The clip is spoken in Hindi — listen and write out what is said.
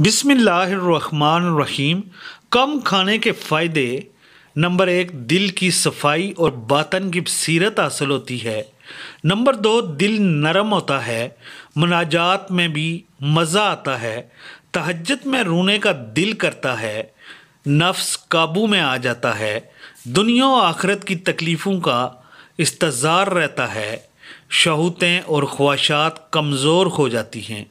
बिसमीम कम खाने के फ़ायदे नंबर एक दिल की सफाई और बातन की सीरत हासिल होती है नंबर दो दिल नरम होता है मुनाजात में भी मज़ा आता है तहजत में रोने का दिल करता है नफ्स काबू में आ जाता है दुनिया और आखरत की तकलीफ़ों का इस्तजार रहता है शहूतें और ख्वाहत कमज़ोर हो जाती हैं